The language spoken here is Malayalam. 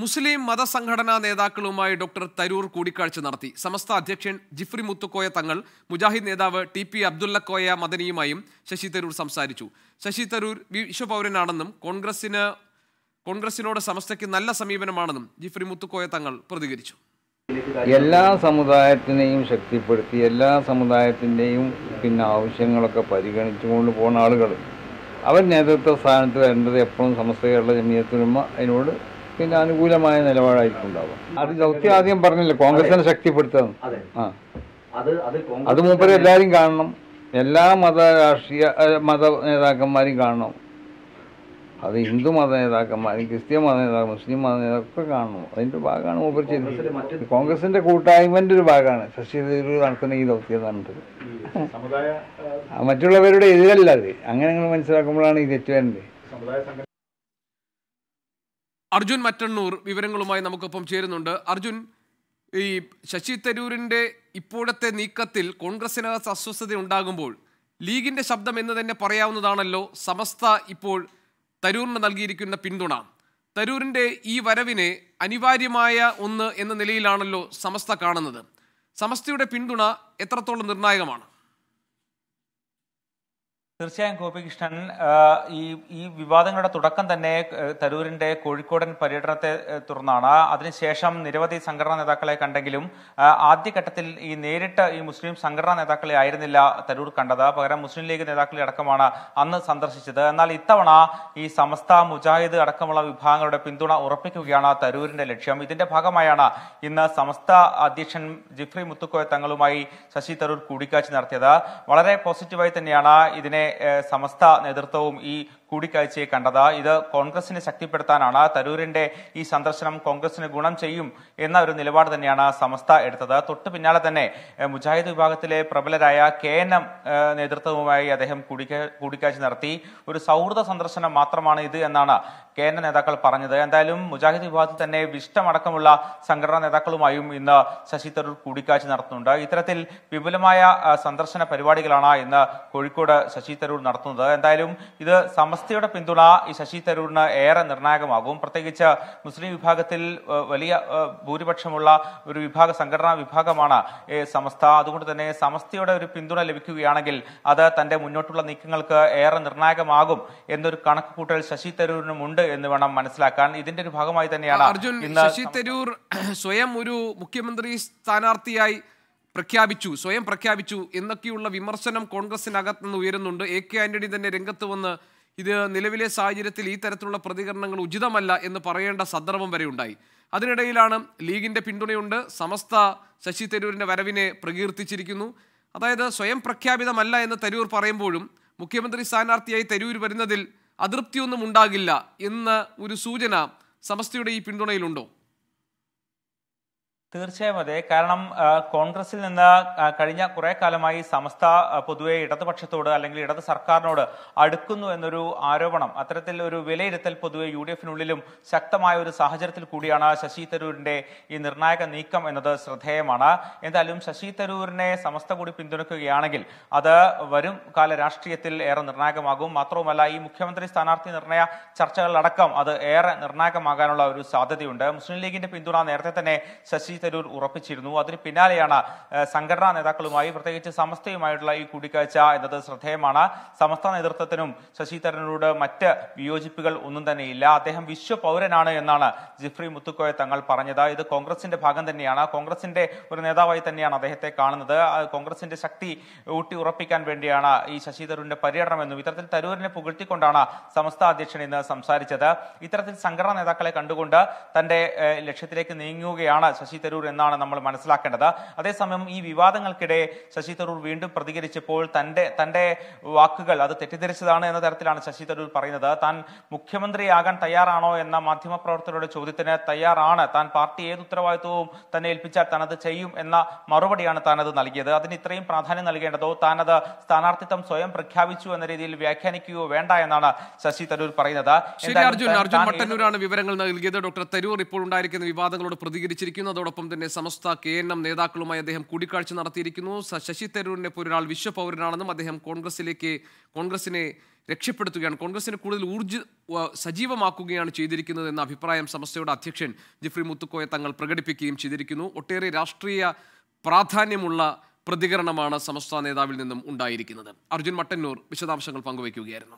മുസ്ലിം മതസംഘടനാ നേതാക്കളുമായി ഡോക്ടർ തരൂർ കൂടിക്കാഴ്ച നടത്തി സമസ്ത അധ്യക്ഷൻ ജിഫ്രി മുത്തുക്കോയ തങ്ങൾ മുജാഹിദ് നേതാവ് ടി പി അബ്ദുല്ലക്കോയ മദനിയുമായും ശശി തരൂർ സംസാരിച്ചു ശശി തരൂർ വിശ്വപൗരനാണെന്നും കോൺഗ്രസിന് കോൺഗ്രസിനോട് സമസ്തയ്ക്ക് നല്ല സമീപനമാണെന്നും ജിഫ്രി മുത്തുക്കോയ തങ്ങൾ പ്രതികരിച്ചു എല്ലാ സമുദായത്തിനെയും ശക്തിപ്പെടുത്തി എല്ലാ സമുദായത്തിൻ്റെയും പിന്നെ ആവശ്യങ്ങളൊക്കെ പരിഗണിച്ചുകൊണ്ട് പോകുന്ന ആളുകൾ അവർ നേതൃത്വ സ്ഥാനത്ത് വരേണ്ടത് എപ്പോഴും സമസ്ത കേരള ജമീയത്തുലമ്മ അതിനോട് കോൺഗ്രസിന് അനുകൂലമായ നിലപാടായിരിക്കും ഉണ്ടാവുക അത് ദൗത്യം ആദ്യം പറഞ്ഞില്ല കോൺഗ്രസിനെ ശക്തിപ്പെടുത്താൻ ആ അത് മൂപ്പര് എല്ലാവരും കാണണം എല്ലാ മത രാഷ്ട്രീയ മത നേതാക്കന്മാരും കാണണം അത് ഹിന്ദു മത നേതാക്കന്മാരും ക്രിസ്ത്യൻ മത നേതാക്കൾ മുസ്ലിം മത നേതാക്കളൊക്കെ കാണണം അതിൻ്റെ ഭാഗമാണ് മൂപ്പർ ചെയ്തത് കോൺഗ്രസിൻ്റെ കൂട്ടായ്മൻ്റെ ഒരു ഭാഗമാണ് ശശി നടക്കുന്ന ഈ ദൗത്യം പറഞ്ഞിട്ട് മറ്റുള്ളവരുടെ എതിരല്ല അത് അങ്ങനെ നിങ്ങൾ മനസ്സിലാക്കുമ്പോഴാണ് ഈ തെറ്റ് വരേണ്ടത് അർജുൻ മറ്റണ്ണൂർ വിവരങ്ങളുമായി നമുക്കൊപ്പം ചേരുന്നുണ്ട് അർജുൻ ഈ ശശി തരൂരിൻ്റെ ഇപ്പോഴത്തെ നീക്കത്തിൽ കോൺഗ്രസിനകത്ത് അസ്വസ്ഥത ഉണ്ടാകുമ്പോൾ ലീഗിൻ്റെ ശബ്ദം എന്ന് തന്നെ പറയാവുന്നതാണല്ലോ സമസ്ത ഇപ്പോൾ തരൂറിന് നൽകിയിരിക്കുന്ന പിന്തുണ തരൂരിൻ്റെ ഈ വരവിനെ അനിവാര്യമായ ഒന്ന് എന്ന നിലയിലാണല്ലോ സമസ്ത കാണുന്നത് സമസ്തയുടെ പിന്തുണ എത്രത്തോളം നിർണായകമാണ് തീർച്ചയായും ഗോപികൃഷ്ണൻ ഈ ഈ വിവാദങ്ങളുടെ തുടക്കം തന്നെ തരൂരിന്റെ കോഴിക്കോടൻ പര്യടനത്തെ തുടർന്നാണ് അതിനുശേഷം നിരവധി സംഘടനാ നേതാക്കളെ കണ്ടെങ്കിലും ആദ്യഘട്ടത്തിൽ ഈ നേരിട്ട് ഈ മുസ്ലിം സംഘടനാ നേതാക്കളെ ആയിരുന്നില്ല തരൂർ കണ്ടത് പകരം മുസ്ലിം ലീഗ് നേതാക്കളെ അടക്കമാണ് അന്ന് സന്ദർശിച്ചത് എന്നാൽ ഇത്തവണ ഈ സമസ്ത മുജാഹിദ് അടക്കമുള്ള വിഭാഗങ്ങളുടെ പിന്തുണ ഉറപ്പിക്കുകയാണ് തരൂരിന്റെ ലക്ഷ്യം ഇതിന്റെ ഭാഗമായാണ് ഇന്ന് സമസ്ത അധ്യക്ഷൻ ജിഫ്രി മുത്തുക്കോയ തങ്ങളുമായി ശശി തരൂർ കൂടിക്കാഴ്ച നടത്തിയത് വളരെ പോസിറ്റീവായി തന്നെയാണ് ഇതിനെ സമസ്ത നേതൃത്വവും ഈ കൂടിക്കാഴ്ചയെ കണ്ടത് ഇത് കോൺഗ്രസിനെ ശക്തിപ്പെടുത്താനാണ് തരൂരിന്റെ ഈ സന്ദർശനം കോൺഗ്രസിന് ഗുണം ചെയ്യും എന്ന ഒരു നിലപാട് തന്നെയാണ് സമസ്ത എടുത്തത് തൊട്ടു പിന്നാലെ തന്നെ മുജാഹിദ് വിഭാഗത്തിലെ പ്രബലരായ കെ എൻ എം നേതൃത്വവുമായി അദ്ദേഹം കൂടിക്കാഴ്ച നടത്തി ഒരു സൗഹൃദ സന്ദർശനം മാത്രമാണ് ഇത് എന്നാണ് എൻ നേതാക്കൾ പറഞ്ഞത് എന്തായാലും മുജാഹിദ് വിഭാഗത്തിൽ തന്നെ വിഷ്ടമടക്കമുള്ള സംഘടനാ നേതാക്കളുമായും ഇന്ന് ശശി തരൂർ കൂടിക്കാഴ്ച നടത്തുന്നുണ്ട് ഇത്തരത്തിൽ വിപുലമായ സന്ദർശന പരിപാടികളാണ് ഇന്ന് കോഴിക്കോട് ശശി തരൂർ നടത്തുന്നത് എന്തായാലും ഇത് സമസ്ത അവസ്ഥയുടെ പിന്തുണ ഈ ശശി തരൂരിന് ഏറെ നിർണായകമാകും പ്രത്യേകിച്ച് മുസ്ലിം വിഭാഗത്തിൽ വലിയ ഭൂരിപക്ഷമുള്ള ഒരു വിഭാഗ സംഘടനാ വിഭാഗമാണ് സമസ്ത അതുകൊണ്ട് തന്നെ സമസ്തയുടെ ഒരു പിന്തുണ ലഭിക്കുകയാണെങ്കിൽ അത് തന്റെ മുന്നോട്ടുള്ള നീക്കങ്ങൾക്ക് ഏറെ നിർണായകമാകും എന്നൊരു കണക്കുകൂട്ടൽ ശശി തരൂരിനുമുണ്ട് എന്ന് വേണം മനസ്സിലാക്കാൻ ഇതിന്റെ ഒരു ഭാഗമായി തന്നെയാണ് അർജുൻ ശശി തരൂർ സ്വയം ഒരു മുഖ്യമന്ത്രി സ്ഥാനാർത്ഥിയായി പ്രഖ്യാപിച്ചു സ്വയം പ്രഖ്യാപിച്ചു എന്നൊക്കെയുള്ള വിമർശനം കോൺഗ്രസിനകത്ത് നിന്ന് ഉയരുന്നുണ്ട് എ കെ ആന്റണി തന്നെ രംഗത്ത് വന്ന് ഇത് നിലവിലെ സാഹചര്യത്തിൽ ഈ തരത്തിലുള്ള പ്രതികരണങ്ങൾ ഉചിതമല്ല എന്ന് പറയേണ്ട സന്ദർഭം വരെ ഉണ്ടായി അതിനിടയിലാണ് ലീഗിൻ്റെ പിന്തുണയുണ്ട് സമസ്ത ശശി തരൂരിൻ്റെ വരവിനെ പ്രകീർത്തിച്ചിരിക്കുന്നു അതായത് സ്വയം പ്രഖ്യാപിതമല്ല എന്ന് തരൂർ പറയുമ്പോഴും മുഖ്യമന്ത്രി സ്ഥാനാർത്ഥിയായി തരൂർ വരുന്നതിൽ അതൃപ്തിയൊന്നും ഉണ്ടാകില്ല എന്ന ഒരു സൂചന സമസ്തയുടെ ഈ പിന്തുണയിലുണ്ടോ തീർച്ചയായും അതെ കാരണം കോൺഗ്രസിൽ നിന്ന് കഴിഞ്ഞ കുറെ കാലമായി സമസ്ത പൊതുവെ ഇടതുപക്ഷത്തോട് അല്ലെങ്കിൽ ഇടത് സർക്കാരിനോട് അടുക്കുന്നു എന്നൊരു ആരോപണം അത്തരത്തിൽ ഒരു വിലയിരുത്തൽ പൊതുവെ യു ഡി എഫിനുള്ളിലും ശക്തമായ ഒരു സാഹചര്യത്തിൽ കൂടിയാണ് ശശി തരൂരിന്റെ ഈ നിർണായക നീക്കം എന്നത് ശ്രദ്ധേയമാണ് എന്തായാലും ശശി തരൂരിനെ സമസ്ത കൂടി പിന്തുണക്കുകയാണെങ്കിൽ അത് വരും കാല രാഷ്ട്രീയത്തിൽ ഏറെ നിർണായകമാകും മാത്രവുമല്ല ഈ മുഖ്യമന്ത്രി സ്ഥാനാർത്ഥി നിർണയ ചർച്ചകളടക്കം അത് ഏറെ നിർണായകമാകാനുള്ള ഒരു സാധ്യതയുണ്ട് മുസ്ലിം ലീഗിന്റെ പിന്തുണ നേരത്തെ തന്നെ ശശി തരൂർ ഉറപ്പിച്ചിരുന്നു അതിന് പിന്നാലെയാണ് സംഘടനാ നേതാക്കളുമായി പ്രത്യേകിച്ച് സമസ്തയുമായിട്ടുള്ള ഈ കൂടിക്കാഴ്ച എന്നത് ശ്രദ്ധേയമാണ് സമസ്ത നേതൃത്വത്തിനും ശശി തരൂരോട് മറ്റ് വിയോജിപ്പുകൾ ഒന്നും തന്നെയില്ല അദ്ദേഹം വിശ്വ പൗരനാണ് എന്നാണ് ജിഫ്രി മുത്തുക്കോയ തങ്ങൾ പറഞ്ഞത് ഇത് കോൺഗ്രസിന്റെ ഭാഗം തന്നെയാണ് കോൺഗ്രസിന്റെ ഒരു നേതാവായി തന്നെയാണ് അദ്ദേഹത്തെ കാണുന്നത് കോൺഗ്രസിന്റെ ശക്തി ഊട്ടി ഉറപ്പിക്കാൻ വേണ്ടിയാണ് ഈ ശശി തരൂരിന്റെ എന്നും ഇത്തരത്തിൽ തരൂരിനെ പുകഴ്ത്തിക്കൊണ്ടാണ് സമസ്ത അധ്യക്ഷൻ ഇന്ന് സംസാരിച്ചത് ഇത്തരത്തിൽ സംഘടനാ നേതാക്കളെ കണ്ടുകൊണ്ട് തന്റെ ലക്ഷ്യത്തിലേക്ക് നീങ്ങുകയാണ് ശശി തരൂർ തരൂർ എന്നാണ് നമ്മൾ മനസ്സിലാക്കേണ്ടത് അതേസമയം ഈ വിവാദങ്ങൾക്കിടെ ശശി തരൂർ വീണ്ടും പ്രതികരിച്ചപ്പോൾ തന്റെ തന്റെ വാക്കുകൾ അത് തെറ്റിദ്ധരിച്ചതാണ് എന്ന തരത്തിലാണ് ശശി തരൂർ പറയുന്നത് താൻ മുഖ്യമന്ത്രിയാകാൻ തയ്യാറാണോ എന്ന മാധ്യമപ്രവർത്തകരുടെ ചോദ്യത്തിന് തയ്യാറാണ് താൻ പാർട്ടി ഏത് ഉത്തരവാദിത്വവും തന്നെ ഏൽപ്പിച്ചാൽ തനത് ചെയ്യും എന്ന മറുപടിയാണ് താനത് നൽകിയത് അതിന് ഇത്രയും പ്രാധാന്യം നൽകേണ്ടതോ താനത് സ്ഥാനാർത്ഥിത്വം സ്വയം പ്രഖ്യാപിച്ചു എന്ന രീതിയിൽ വ്യാഖ്യാനിക്കുകയോ വേണ്ട എന്നാണ് ശശി തരൂർ പറയുന്നത് അർജുൻ അർജുൻ മട്ടന്നൂരാണ് വിവരങ്ങൾ നൽകിയത് ഡോക്ടർ തരൂർ ഇപ്പോൾ ഉണ്ടായിരിക്കുന്ന വിവാദങ്ങളോട് പ്രതികരിച്ചിരിക്കുന്നു അതോടൊപ്പം അതോടൊപ്പം തന്നെ സമസ്ത കെ എൻ എം നേതാക്കളുമായി അദ്ദേഹം കൂടിക്കാഴ്ച നടത്തിയിരിക്കുന്നു ശശി തരൂരിനെ പോലൊരാൾ വിശ്വപൗരനാണെന്നും അദ്ദേഹം കോൺഗ്രസിലേക്ക് കോൺഗ്രസിനെ രക്ഷപ്പെടുത്തുകയാണ് കോൺഗ്രസിനെ കൂടുതൽ ഊർജ്ജ സജീവമാക്കുകയാണ് ചെയ്തിരിക്കുന്നത് എന്ന അഭിപ്രായം സമസ്തയുടെ അധ്യക്ഷൻ ജിഫ്രി മുത്തുക്കോയ തങ്ങൾ പ്രകടിപ്പിക്കുകയും ചെയ്തിരിക്കുന്നു ഒട്ടേറെ രാഷ്ട്രീയ പ്രാധാന്യമുള്ള പ്രതികരണമാണ് സമസ്ത നേതാവിൽ നിന്നും ഉണ്ടായിരിക്കുന്നത് അർജുൻ മട്ടന്നൂർ വിശദാംശങ്ങൾ പങ്കുവയ്ക്കുകയായിരുന്നു